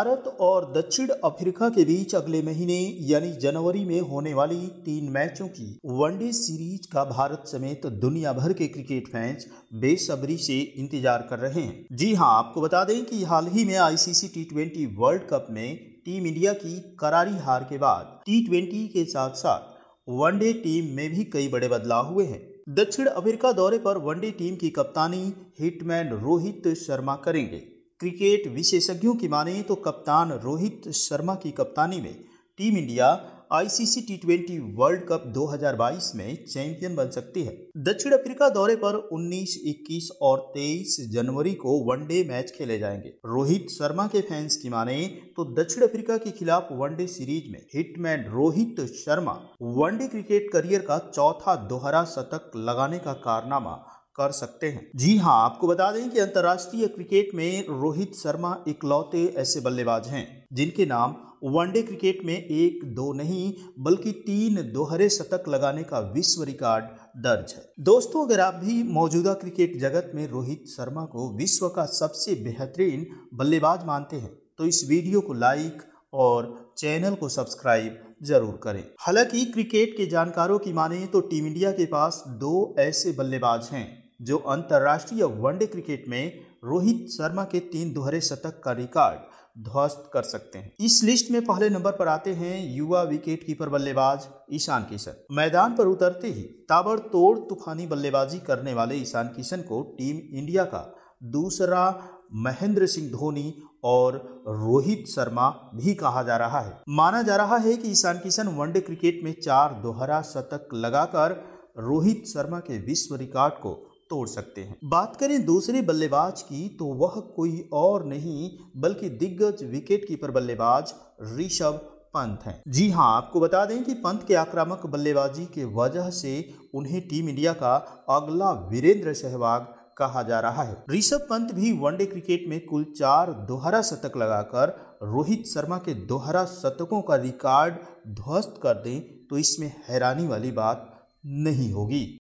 भारत और दक्षिण अफ्रीका के बीच अगले महीने यानी जनवरी में होने वाली तीन मैचों की वनडे सीरीज का भारत समेत दुनिया भर के क्रिकेट फैंस बेसब्री से इंतजार कर रहे हैं जी हां आपको बता दें कि हाल ही में ICC T twenty world cup में टीम इंडिया की करारी हार के बाद टी ट्वेंटी के साथ साथ वनडे टीम में भी कई बड़े बदलाव हुए हैं दक्षिण अफ्रीका दौरे पर वनडे टीम की कप्तानी हिटमैन रोहित शर्मा करेंगे क्रिकेट विशेषज्ञों की माने तो कप्तान रोहित शर्मा की कप्तानी में team India ICC T twenty world cup 2022 में चैंपियन बन सकती है दक्षिण अफ्रीका दौरे पर 19, 21 और 23 जनवरी को वनडे मैच खेले जाएंगे रोहित शर्मा के फैंस की माने तो दक्षिण अफ्रीका के खिलाफ वनडे सीरीज में hitman Rohit Sharma one day cricket career का चौथा दोहरा शतक लगाने का कारनामा कर सकते हैं जी हाँ आपको बता दें कि अंतर्राष्ट्रीय क्रिकेट में रोहित शर्मा इकलौते ऐसे बल्लेबाज हैं जिनके नाम वनडे क्रिकेट में एक दो नहीं बल्कि तीन दोहरे शतक लगाने का विश्व रिकॉर्ड दर्ज है दोस्तों अगर आप भी मौजूदा क्रिकेट जगत में रोहित शर्मा को विश्व का सबसे बेहतरीन बल्लेबाज मानते हैं तो इस वीडियो को लाइक और चैनल को सब्सक्राइब जरूर करें हालांकि क्रिकेट के जानकारों की माने तो टीम इंडिया के पास दो ऐसे बल्लेबाज हैं जो अंतर्राष्ट्रीय वनडे क्रिकेट में रोहित शर्मा के तीन दोहरे शतक का रिकॉर्ड ध्वस्त कर सकते हैं इस लिस्ट में पहले नंबर पर आते हैं युवा विकेट कीपर बल्लेबाज ईशान किशन मैदान पर उतरते ही ताबड़तोड़ तूफानी बल्लेबाजी करने वाले ईशान किशन को टीम इंडिया का दूसरा महेंद्र सिंह धोनी और रोहित शर्मा भी कहा जा रहा है माना जा रहा है कि ईशान किशन वनडे क्रिकेट में चार दोहरा शतक लगाकर रोहित शर्मा के विश्व रिकॉर्ड को तोड़ सकते हैं बात करें दूसरे बल्लेबाज की तो वह कोई और नहीं बल्कि दिग्गज विकेट कीपर बल्लेबाज ऋषभ पंत हैं जी हाँ आपको बता दें कि पंत के आक्रामक बल्लेबाजी के वजह से उन्हें टीम इंडिया का अगला वीरेंद्र सहवाग कहा जा रहा है ऋषभ पंत भी वनडे क्रिकेट में कुल चार दोहरा शतक लगाकर रोहित शर्मा के दोहरा शतकों का रिकॉर्ड ध्वस्त कर दें तो इसमें हैरानी वाली बात नहीं होगी